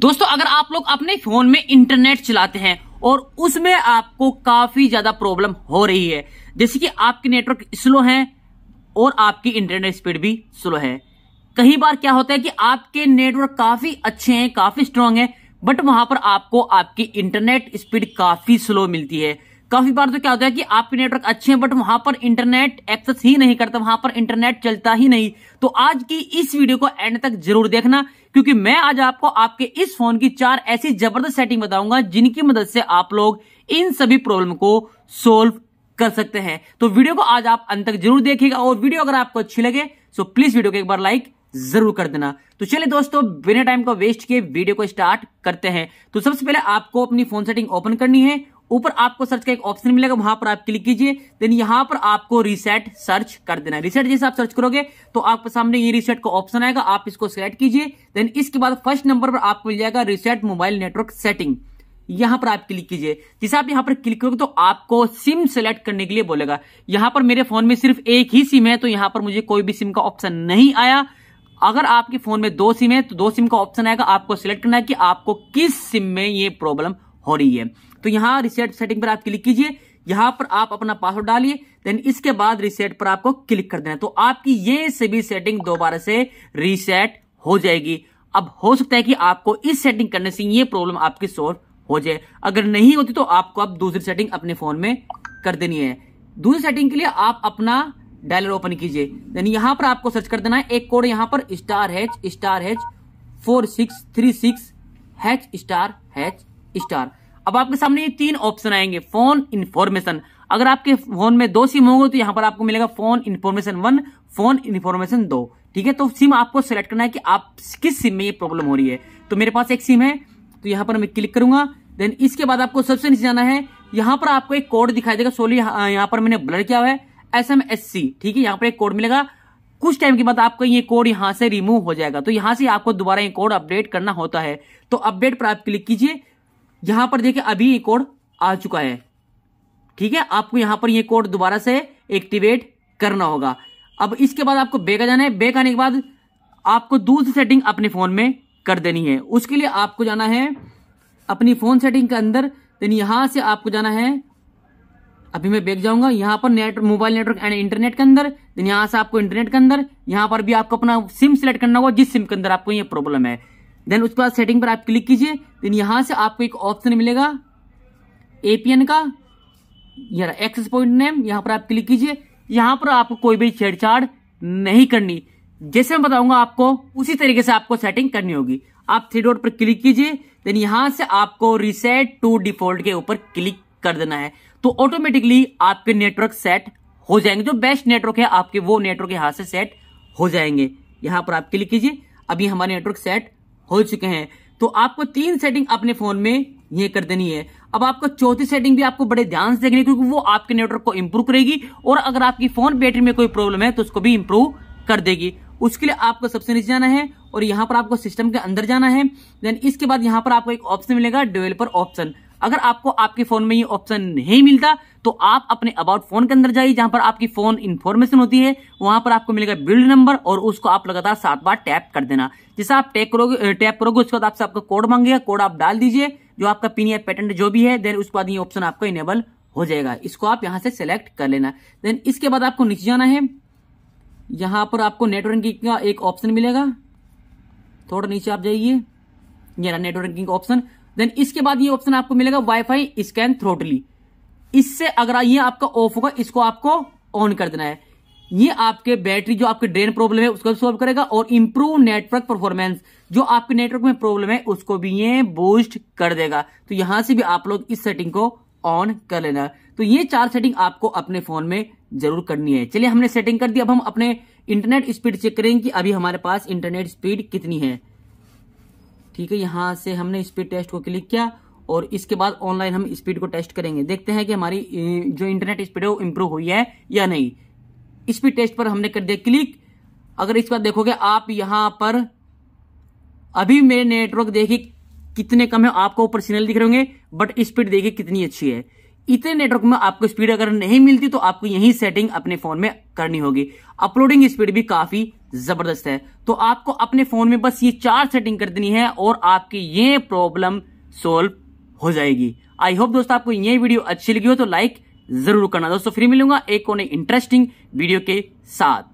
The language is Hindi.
दोस्तों अगर आप लोग अपने फोन में इंटरनेट चलाते हैं और उसमें आपको काफी ज्यादा प्रॉब्लम हो रही है जैसे कि आपके नेटवर्क स्लो है और आपकी इंटरनेट स्पीड भी स्लो है कई बार क्या होता है कि आपके नेटवर्क काफी अच्छे हैं काफी स्ट्रांग है बट वहां पर आपको आपकी इंटरनेट स्पीड काफी स्लो मिलती है काफी बार तो क्या होता है कि आपके नेटवर्क अच्छे हैं बट वहां पर इंटरनेट एक्सेस ही नहीं करता वहां पर इंटरनेट चलता ही नहीं तो आज की इस वीडियो को एंड तक जरूर देखना क्योंकि मैं आज आपको आपके इस फोन की चार ऐसी जबरदस्त सेटिंग बताऊंगा जिनकी मदद से आप लोग इन सभी प्रॉब्लम को सोल्व कर सकते हैं तो वीडियो को आज आप अंत तक जरूर देखिएगा और वीडियो अगर आपको अच्छी लगे तो प्लीज वीडियो को एक बार लाइक जरूर कर देना तो चलिए दोस्तों बिना टाइम को वेस्ट किए वीडियो को स्टार्ट करते हैं तो सबसे पहले आपको अपनी फोन सेटिंग ओपन करनी है ऊपर आपको सर्च का एक ऑप्शन मिलेगा वहां पर आप क्लिक कीजिए देन यहां पर आपको रिसेट सर्च कर देना है रिसेट जैसे आप सर्च करोगे तो आपके सामने ये रिसेट का ऑप्शन आएगा आप इसको सेलेक्ट कीजिए देन इसके बाद फर्स्ट नंबर पर आपको मिल जाएगा रिसेट मोबाइल नेटवर्क सेटिंग यहां पर आप क्लिक कीजिए जैसे आप यहां पर क्लिक करोगे तो आपको सिम सेलेक्ट करने के लिए बोलेगा यहां पर मेरे फोन में सिर्फ एक ही सिम है तो यहां पर मुझे कोई भी सिम का ऑप्शन नहीं आया अगर आपके फोन में दो सिम है तो दो सिम का ऑप्शन आएगा आपको सिलेक्ट करना है कि आपको किस सिम में ये प्रॉब्लम हो रही है तो यहाँ रिसेट सेटिंग पर आप क्लिक कीजिए यहाँ पर आप अपना पासवर्ड डालिए देन इसके बाद रिसेट पर आपको क्लिक कर देना तो आपकी ये सभी सेटिंग दोबारा से रिसेट हो जाएगी अब हो सकता है कि आपको इस सेटिंग करने से ये प्रॉब्लम आपकी सोल्व हो जाए अगर नहीं होती तो आपको अब आप दूसरी सेटिंग अपने फोन में कर देनी है दूसरी सेटिंग के लिए आप अपना डायलर ओपन कीजिए देन यहाँ पर आपको सर्च कर देना है एक कोड यहाँ पर star hash star hash four six three six hash star hash star अब आपके सामने ये तीन ऑप्शन आएंगे फोन इन्फॉर्मेशन अगर आपके फोन में दो सिम होंगे तो यहाँ पर आपको मिलेगा phone information one phone information दो ठीक है तो सिम आपको सेलेक्ट करना है कि आप किस सिम में ये प्रॉब्लम हो रही है तो मेरे पास एक सिम है तो यहाँ पर मैं क्लिक करूंगा देन इसके बाद आपको सबसे नीचे जाना है यहाँ पर आपको एक कोड दिखाई देगा सोली यहाँ पर मैंने ब्लर किया हुआ है एस एम एस सी ठीक है यहाँ पर एक कोड मिलेगा कुछ टाइम के बाद आपको ये कोड यहाँ से रिमूव हो जाएगा तो यहाँ से आपको दोबारा ये कोड अपडेट करना होता है तो अपडेट पर आप क्लिक कीजिए यहां पर देखिए अभी ये कोड आ चुका है ठीक है आपको यहां पर ये कोड दोबारा से एक्टिवेट करना होगा अब इसके बाद आपको बेग आ जाना है बेग आने के बाद आपको दूसरी सेटिंग अपने फोन में कर देनी है उसके लिए आपको जाना है अपनी फोन सेटिंग के अंदर देन यहां से आपको जाना है अभी मैं बेग जाऊंगा यहां पर net mobile network and internet के अंदर देन यहां से आपको इंटरनेट के अंदर यहां पर भी आपको अपना सिम सिलेक्ट करना होगा जिस सिम के अंदर आपको ये प्रॉब्लम है देन उसके बाद सेटिंग पर आप क्लिक कीजिए देन यहां से आपको एक ऑप्शन मिलेगा एपीएन का यार एक्सेस पॉइंट नेम यहां पर आप क्लिक कीजिए यहां पर आपको कोई भी छेड़छाड़ नहीं करनी जैसे मैं बताऊंगा आपको उसी तरीके से आपको सेटिंग करनी होगी आप थ्री डॉट पर क्लिक कीजिए देन यहां से आपको रिसेट टू डिफॉल्ट के ऊपर क्लिक कर देना है तो ऑटोमेटिकली आपके नेटवर्क सेट हो जाएंगे जो बेस्ट नेटवर्क है आपके वो नेटवर्क यहां से सेट हो जाएंगे यहां पर आप क्लिक कीजिए अभी हमारे नेटवर्क सेट हो चुके हैं तो आपको तीन सेटिंग अपने फोन में ये कर देनी है अब आपको चौथी सेटिंग भी आपको बड़े ध्यान से देखनी क्योंकि वो आपके नेटवर्क को इंप्रूव करेगी और अगर आपकी फोन बैटरी में कोई प्रॉब्लम है तो उसको भी इंप्रूव कर देगी उसके लिए आपको सबसे नीचे जाना है और यहाँ पर आपको सिस्टम के अंदर जाना है देन इसके बाद यहाँ पर आपको एक ऑप्शन मिलेगा डेवलपर ऑप्शन अगर आपको आपके फोन में ये ऑप्शन नहीं मिलता तो आप अपने अबाउट फोन के अंदर जाइए जहां पर आपकी फोन इन्फॉर्मेशन होती है वहां पर आपको मिलेगा बिल्ड नंबर और उसको आप लगातार सात बार टैप कर देना जैसे आप टैप करोगे टैप करोगे उसके बाद आपसे आपका कोड मांगेगा कोड आप डाल दीजिए जो आपका पिन या पैटर्न जो भी है देन उसके बाद ये ऑप्शन आपको इनेबल हो जाएगा इसको आप यहां से सिलेक्ट कर लेना देन इसके बाद आपको नीचे जाना है यहां पर आपको नेटवर्किंग का एक ऑप्शन मिलेगा थोड़ा नीचे आप जाइए नेटवर्किंग ऑप्शन देन इसके बाद ये ऑप्शन आपको मिलेगा वाईफाई स्कैन थ्रोटली इससे अगर ये आपका ऑफ होगा इसको आपको ऑन कर देना है ये आपके बैटरी जो आपके ड्रेन प्रॉब्लम है उसको सॉल्व करेगा और इंप्रूव नेटवर्क परफॉर्मेंस जो आपके नेटवर्क में प्रॉब्लम है उसको भी ये बूस्ट कर देगा तो यहां से भी आप लोग इस सेटिंग को ऑन कर लेना तो ये चार सेटिंग आपको अपने फोन में जरूर करनी है चलिए हमने सेटिंग कर दी अब हम अपने इंटरनेट स्पीड चेक करेंगे कि अभी हमारे पास इंटरनेट स्पीड कितनी है ठीक है यहाँ से हमने स्पीड टेस्ट को क्लिक किया और इसके बाद ऑनलाइन हम स्पीड को टेस्ट करेंगे देखते हैं कि हमारी जो इंटरनेट स्पीड है वो इम्प्रूव हुई है या नहीं स्पीड टेस्ट पर हमने कर दिया क्लिक अगर इस बार देखोगे आप यहाँ पर अभी मेरे नेटवर्क देखिए कितने कम है आपको ऊपर सिग्नल दिख रहे होंगे बट स्पीड देखिए कितनी अच्छी है इतने नेटवर्क में आपको स्पीड अगर नहीं मिलती तो आपको यही सेटिंग अपने फोन में करनी होगी अपलोडिंग स्पीड भी काफी जबरदस्त है तो आपको अपने फोन में बस ये चार सेटिंग कर देनी है और आपकी ये प्रॉब्लम सोल्व हो जाएगी आई होप दोस्तों आपको ये वीडियो अच्छी लगी हो तो लाइक जरूर करना दोस्तों फिर मिलूंगा एक और इंटरेस्टिंग वीडियो के साथ